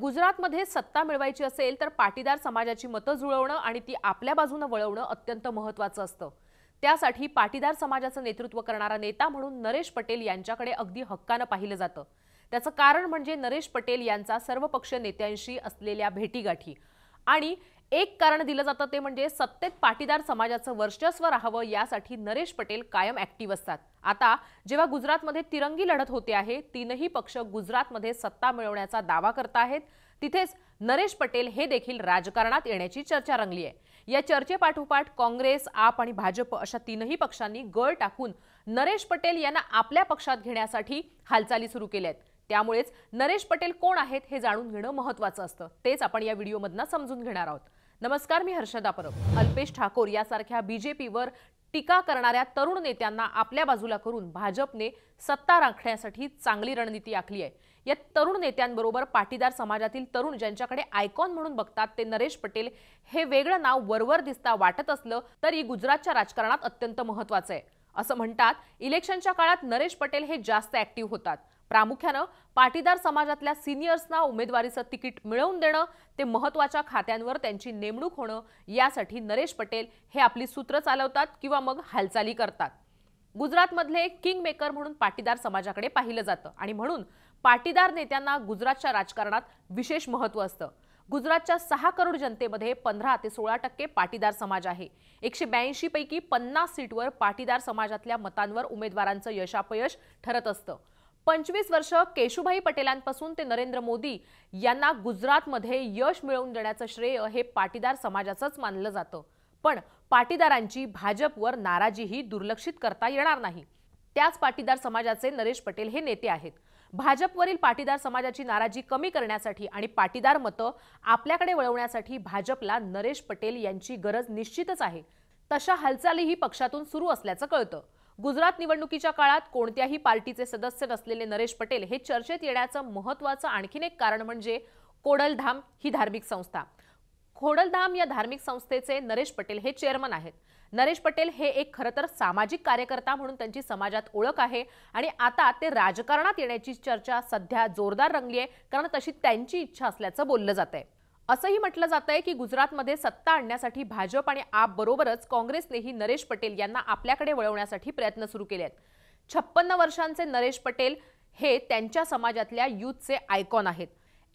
गुजरातमध्ये सत्ता मिळवायची असेल तर पाटीदार समाजाची मतं जुळवणं आणि ती आपल्या बाजूनं वळवणं अत्यंत महत्त्वाचं असतं त्यासाठी पाटीदार समाजाचं नेतृत्व करणारा नेता म्हणून नरेश पटेल यांच्याकडे अगदी हक्कानं पाहिलं जातं त्याचं कारण म्हणजे नरेश पटेल यांचा सर्वपक्षीय नेत्यांशी असलेल्या भेटीगाठी आणि एक कारण दिलं जातं ते म्हणजे सत्तेत पाटीदार समाजाचं वर्चस्व राहावं यासाठी नरेश पटेल कायम ऍक्टिव्ह असतात आता जेव्हा गुजरातमध्ये तिरंगी लढत होते आहे तीनही पक्ष गुजरातमध्ये सत्ता मिळवण्याचा दावा करत आहेत तिथेच नरेश पटेल हे देखील राजकारणात येण्याची चर्चा रंगली आहे या चर्चेपाठोपाठ काँग्रेस आप आणि भाजप अशा तीनही पक्षांनी गळ टाकून नरेश पटेल यांना आपल्या पक्षात घेण्यासाठी हालचाली सुरू केल्या आहेत त्यामुळेच नरेश पटेल कोण आहेत हे जाणून घेणं महत्वाचं असतं तेच आपण या व्हिडिओमधनं समजून घेणार आहोत नमस्कार मी हर्षदा परब अल्पेश ठाकोर यासारख्या बीजेपीवर टीका करणाऱ्या तरुण नेत्यांना आपल्या बाजूला करून भाजपने सत्ता राखण्यासाठी चांगली रणनीती आखली आहे या तरुण नेत्यांबरोबर पाटीदार समाजातील तरुण ज्यांच्याकडे आयकॉन म्हणून बघतात ते नरेश पटेल हे वेगळं नाव वरवर दिसता वाटत असलं तरी गुजरातच्या राजकारणात अत्यंत महत्वाचं आहे असं म्हणतात इलेक्शनच्या काळात नरेश पटेल हे जास्त ऍक्टिव्ह होतात प्रामुख्यानं पाटीदार समाजातल्या सिनियर्सना उमेदवारीचं तिकीट मिळवून देणं ते महत्वाच्या खात्यांवर त्यांची नेमणूक होणं यासाठी नरेश पटेल हे आपली सूत्र चालवतात किंवा मग हालचाली करतात गुजरातमधले किंग मेकर म्हणून पाटीदार समाजाकडे पाहिलं जातं आणि म्हणून पाटीदार नेत्यांना गुजरातच्या राजकारणात विशेष महत्त्व असतं गुजरातच्या सहा करोड जनतेमध्ये पंधरा ते सोळा टक्के पाटीदार समाज आहे एकशे ब्याऐंशी पैकी पन्नास सीटवर पाटीदार समाजातल्या मतांवर उमेदवारांचं यशापयश ठरत असतं पंचवीस वर्ष केशुभाई पटेलांपासून ते नरेंद्र मोदी यांना गुजरातमध्ये यश मिळवून देण्याचं श्रेय हे पाटीदार समाजाचंच मानलं जातं पण पाटीदारांची भाजपवर नाराजीही दुर्लक्षित करता येणार नाही त्याच पाटीदार समाजाचे नरेश पटेल हे नेते आहेत भाजपवरील पाटीदार समाजाची नाराजी कमी करण्यासाठी आणि पाटीदार मतं आपल्याकडे वळवण्यासाठी भाजपला नरेश पटेल यांची गरज निश्चितच आहे तशा हालचालीही पक्षातून सुरू असल्याचं कळतं गुजरात निवडणुकीच्या काळात कोणत्याही पार्टीचे सदस्य नसलेले नरेश पटेल हे चर्चेत येण्याचं महत्वाचं आणखीन एक कारण म्हणजे कोडलधाम ही धार्मिक संस्था खोडलधाम या धार्मिक संस्थेचे नरेश पटेल हे चेअरमन आहेत नरेश पटेल हे एक खरं तर सामाजिक कार्यकर्ता म्हणून त्यांची समाजात ओळख आहे आणि आता ते राजकारणात येण्याची चर्चा सध्या जोरदार रंगली आहे कारण तशी त्यांची इच्छा असल्याचं बोललं जात आहे असंही म्हटलं जात आहे की गुजरातमध्ये सत्ता आणण्यासाठी भाजप आणि आप बरोबरच काँग्रेसनेही नरेश पटेल यांना आपल्याकडे वळवण्यासाठी प्रयत्न सुरू केले आहेत छप्पन्न वर्षांचे नरेश पटेल हे त्यांच्या समाजातल्या युथचे आयकॉन आहेत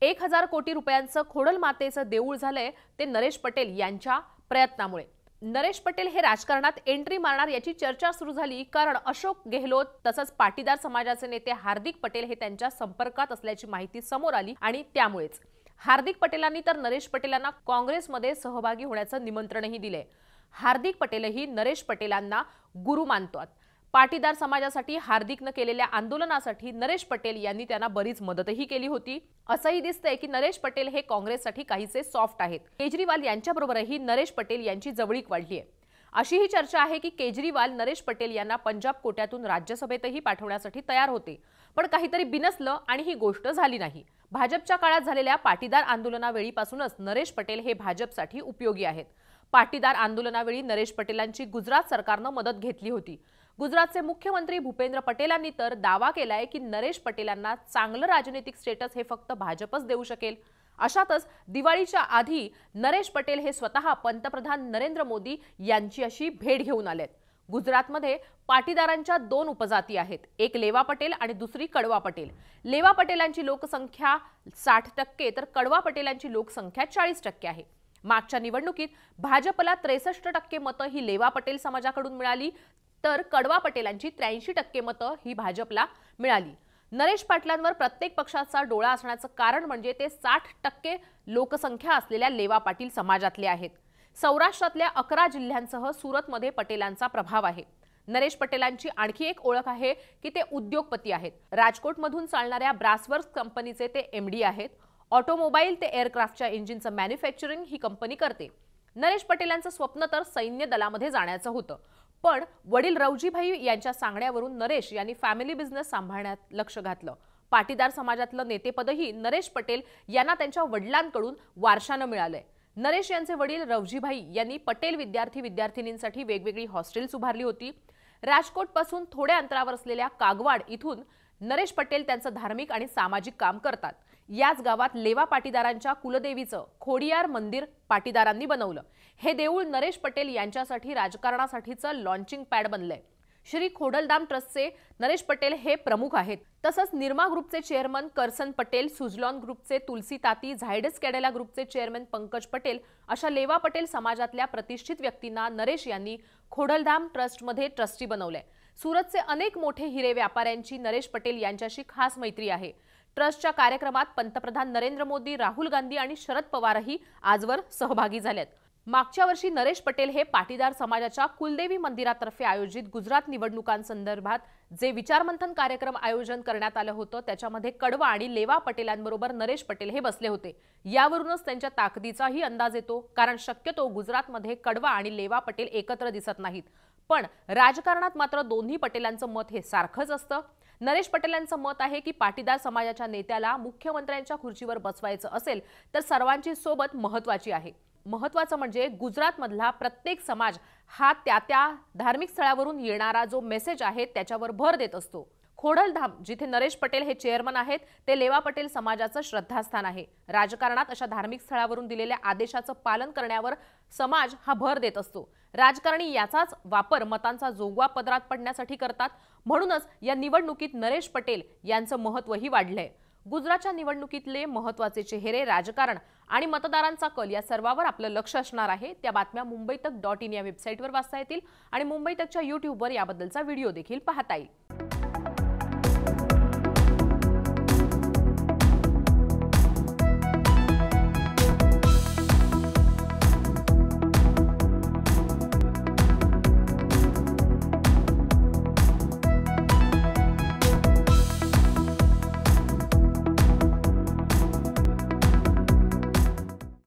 एक हजार कोटी रुपयांचं खोडल मातेचं देऊळ झालंय ते नरेश पटेल यांच्या प्रयत्नामुळे नरेश पटेल हे राजकारणात एंट्री मारणार याची चर्चा सुरू झाली कारण अशोक गेहलोत तसंच पाटीदार समाजाचे नेते हार्दिक पटेल हे त्यांच्या संपर्कात असल्याची माहिती समोर आली आणि त्यामुळेच हार्दिक पटेलांनी तर नरेश पटेलांना काँग्रेसमध्ये सहभागी होण्याचं निमंत्रणही दिले हार्दिक पटेलही नरेश पटेलांना गुरु मानतात पाटीदार समाजासाठी हार्दिकनं केलेल्या आंदोलनासाठी नरेश पटेल यांनी त्यांना बरीच मदतही केली होती असंही दिसतंय की नरेश पटेल हे काँग्रेससाठी काहीसे सॉफ्ट आहेत केजरीवाल यांच्याबरोबरही नरेश पटेल यांची जवळीक वाढली आहे अशी ही चर्चा आहे की केजरीवाल नरेश पटेल यांना पंजाब कोट्यातून राज्यसभेतही पाठवण्यासाठी तयार होते पण काहीतरी बिनसलं आणि ही गोष्ट झाली नाही भाजपच्या काळात झालेल्या पाटीदार आंदोलनावेळीपासूनच नरेश पटेल हे भाजपसाठी उपयोगी आहेत पाटीदार आंदोलनावेळी नरेश पटेलांची गुजरात सरकारनं मदत घेतली होती गुजरातचे मुख्यमंत्री भूपेंद्र पटेलांनी तर दावा केलाय की नरेश पटेलांना चांगलं राजनैतिक स्टेटस हे फक्त भाजपच देऊ शकेल अशातच दिवाळीच्या आधी नरेश पटेल हे स्वतः पंतप्रधान नरेंद्र मोदी यांची अशी भेट घेऊन आलेत गुजरातमध्ये पाटीदारांच्या दोन उपजाती आहेत एक लेवा पटेल आणि दुसरी कडवा पटेल लेवा पटेलांची लोकसंख्या साठ टक्के तर कडवा पटेलांची लोकसंख्या चाळीस टक्के आहे मागच्या निवडणुकीत भाजपला त्रेसष्ट टक्के मतं ही लेवा पटेल समाजाकडून मिळाली तर कडवा पटेलांची त्र्याऐंशी टक्के मतं ही भाजपला मिळाली नरेश पाटलांवर प्रत्येक पक्षाचा डोळा असण्याचं कारण म्हणजे ते साठ टक्के लोकसंख्या असलेल्या लेवा पाटील समाजातले आहेत सौराष्ट्रातल्या अकरा जिल्ह्यांसह सुरतमध्ये पटेलांचा प्रभाव आहे नरेश पटेलांची आणखी एक ओळख आहे की ते उद्योगपती आहेत राजकोटमधून चालणाऱ्या ब्रासवर्स कंपनीचे ते एमडी आहेत ऑटोमोबाईल ते एअरक्राफ्टच्या इंजिनचं मॅन्युफॅक्चरिंग ही कंपनी करते नरेश पटेलांचं स्वप्न तर सैन्य दलामध्ये जाण्याचं होतं पण वडील रवजीभाई यांच्या सांगण्यावरून नरेश यांनी फॅमिली बिझनेस सांभाळण्यात लक्ष घातलं पाटीदार समाजातलं नेतेपदही नरेश पटेल यांना त्यांच्या वडिलांकडून वारशानं मिळालंय नरेश यांचे वडील रवजीभाई यांनी पटेल विद्यार्थी विद्यार्थिनींसाठी वेगवेगळी हॉस्टेल्स उभारली होती राजकोटपासून थोड्या अंतरावर असलेल्या कागवाड इथून नरेश पटेल त्यांचं धार्मिक आणि सामाजिक काम करतात याच गावात लेवा पाटीदारांच्या कुलदेवीचं खोडियार मंदिर पाटीदारांनी बनवलं हे देऊळ नरेश पटेल यांच्यासाठी राजकारणासाठीचं लॉन्चिंग पॅड बनलंय श्री खोडलधाम ट्रस्टचे नरेश पटेल हे प्रमुख आहेत तसंच निर्मा ग्रुपचे चेअरमन करसन पटेल सुजलॉन ग्रुपचे तुलसी ताती झायडस कॅडेला ग्रुपचे चेअरमन पंकज पटेल अशा लेवा पटेल समाजातल्या प्रतिष्ठित व्यक्तींना नरेश यांनी खोडलधाम ट्रस्टमध्ये ट्रस्टी बनवलंय सुरतचे अनेक मोठे हिरे व्यापाऱ्यांची नरेश पटेल यांच्याशी खास मैत्री आहे ट्रस्टच्या कार्यक्रमात पंतप्रधान नरेंद्र मोदी राहुल गांधी आणि शरद पवारही आजवर सहभागी झालेत मागच्या वर्षी नरेश पटेल हे पाटीदार समाजाच्या कुलदेवी मंदिरातर्फे आयोजित गुजरात निवडणुकांसंदर्भात जे विचारमंथन कार्यक्रम आयोजन करण्यात आलं होतं त्याच्यामध्ये कडवा आणि लेवा पटेलांबरोबर नरेश पटेल हे बसले होते यावरूनच त्यांच्या ताकदीचाही अंदाज येतो कारण शक्यतो गुजरातमध्ये कडवा आणि लेवा पटेल एकत्र दिसत नाहीत पण राजकारणात मात्र दोन्ही पटेलांचं मत हे सारखंच असतं नरेश पटेलांचं मत आहे की पाटीदार समाजाच्या नेत्याला मुख्यमंत्र्यांच्या खुर्चीवर बसवायचं असेल तर सर्वांची सोबत महत्वाची आहे महत्वाचं म्हणजे गुजरातमधला प्रत्येक समाज हा त्या त्या धार्मिक स्थळावरून येणारा जो मेसेज आहे त्याच्यावर भर देत असतो खोडलधाम जिथे नरेश पटेल हे चेअरमन आहेत ते लेवा पटेल समाजाचं श्रद्धास्थान आहे राजकारणात अशा धार्मिक स्थळावरून दिलेल्या आदेशाचं पालन करण्यावर समाज हा भर देत असतो राजकारणी याचाच वापर मतांचा जोगवा पदरात पडण्यासाठी करतात म्हणूनच या निवडणुकीत नरेश पटेल यांचं महत्त्वही वाढलंय गुजरातच्या निवडणुकीतले महत्वाचे चेहरे राजकारण आणि मतदारांचा कल या सर्वावर आपलं लक्ष असणार आहे त्या बातम्या तक डॉट इन या वेबसाईटवर वाचता येतील आणि तकच्या युट्यूबवर याबद्दलचा व्हिडिओ देखील पाहता येईल